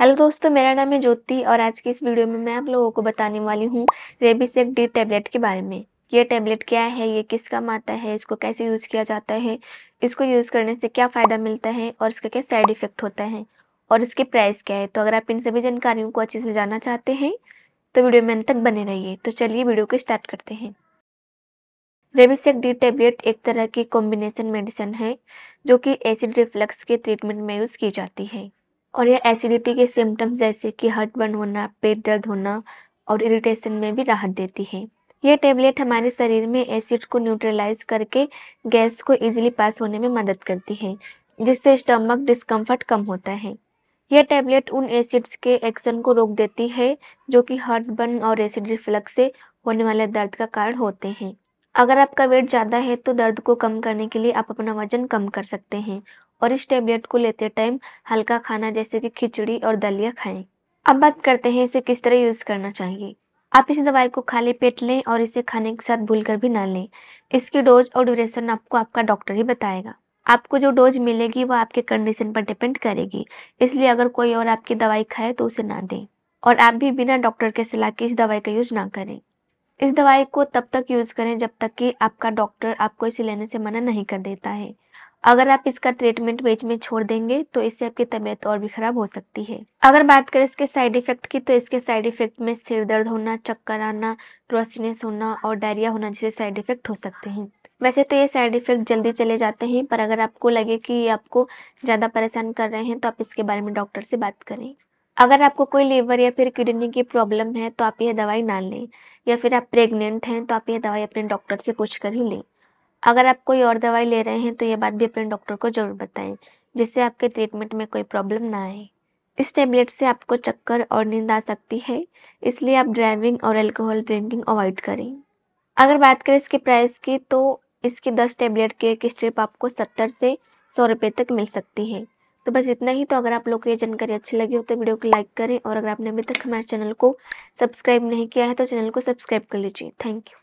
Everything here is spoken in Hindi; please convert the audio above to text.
हेलो दोस्तों मेरा नाम है ज्योति और आज की इस वीडियो में मैं आप लोगों को बताने वाली हूँ रेबिसेक डी टैबलेट के बारे में ये टैबलेट क्या है ये किस काम आता है इसको कैसे यूज़ किया जाता है इसको यूज़ करने से क्या फ़ायदा मिलता है और इसका क्या साइड इफ़ेक्ट होता है और इसके प्राइस क्या है तो अगर आप इन सभी जानकारियों को अच्छे से जानना चाहते हैं तो वीडियो में अंत तक बने रहिए तो चलिए वीडियो को स्टार्ट करते हैं रेबिसेक डी टेबलेट एक तरह की कॉम्बिनेशन मेडिसिन है जो कि एसिड रिफ्लक्स के ट्रीटमेंट में यूज़ की जाती है और यह एसिडिटी के सिम्टम्स जैसे कि हट बन होना पेट दर्द होना और इरिटेशन में भी राहत देती है यह टेबलेट हमारे शरीर में एसिड को न्यूट्रलाइज करके गैस को इजीली पास होने में मदद करती है जिससे स्टमक डिस्कम्फर्ट कम होता है यह टेबलेट उन एसिड्स के एक्शन को रोक देती है जो कि हर्ट बर्न और एसिड रिफ्लक्स से होने वाले दर्द का कारण होते हैं अगर आपका वेट ज़्यादा है तो दर्द को कम करने के लिए आप अपना वजन कम कर सकते हैं और इस टेबलेट को लेते टाइम हल्का खाना जैसे कि खिचड़ी और दलिया खाएं। अब बात करते हैं इसे किस तरह यूज़ करना चाहिए आप इस दवाई को खाली पेट लें और इसे खाने के साथ भूल कर भी ना लें इसकी डोज और ड्यूरेशन आपको आपका डॉक्टर ही बताएगा आपको जो डोज मिलेगी वो आपके कंडीशन पर डिपेंड करेगी इसलिए अगर कोई और आपकी दवाई खाए तो उसे ना दें और आप भी बिना डॉक्टर के सलाह के इस दवाई का यूज ना करें इस दवाई को तब तक यूज़ करें जब तक कि आपका डॉक्टर आपको इसे लेने से मना नहीं कर देता है अगर आप इसका ट्रीटमेंट बीच में छोड़ देंगे तो इससे आपकी तबीयत और भी खराब हो सकती है अगर बात करें इसके साइड इफेक्ट की तो इसके साइड इफेक्ट में सिर दर्द होना चक्कर आना क्रॉसनेस होना और डायरिया होना जैसे साइड इफेक्ट हो सकते हैं वैसे तो ये साइड इफेक्ट जल्दी चले जाते हैं पर अगर आपको लगे कि ये आपको ज़्यादा परेशान कर रहे हैं तो आप इसके बारे में डॉक्टर से बात करें अगर आपको कोई लीवर या फिर किडनी की प्रॉब्लम है तो आप यह दवाई ना लें या फिर आप प्रेग्नेंट हैं तो आप यह दवाई अपने डॉक्टर से पूछ कर ही लें अगर आप कोई और दवाई ले रहे हैं तो ये बात भी अपने डॉक्टर को ज़रूर बताएं जिससे आपके ट्रीटमेंट में कोई प्रॉब्लम ना आए इस टेबलेट से आपको चक्कर और नींद आ सकती है इसलिए आप ड्राइविंग और अल्कोहल ड्रिंकिंग अवॉइड करें अगर बात करें इसके प्राइस की तो इसकी दस टेबलेट की एक स्ट्रिप आपको सत्तर से सौ रुपये तक मिल सकती है तो बस इतना ही तो अगर आप लोग को ये जानकारी अच्छी लगी हो तो वीडियो को लाइक करें और अगर आपने अभी तक हमारे चैनल को सब्सक्राइब नहीं किया है तो चैनल को सब्सक्राइब कर लीजिए थैंक यू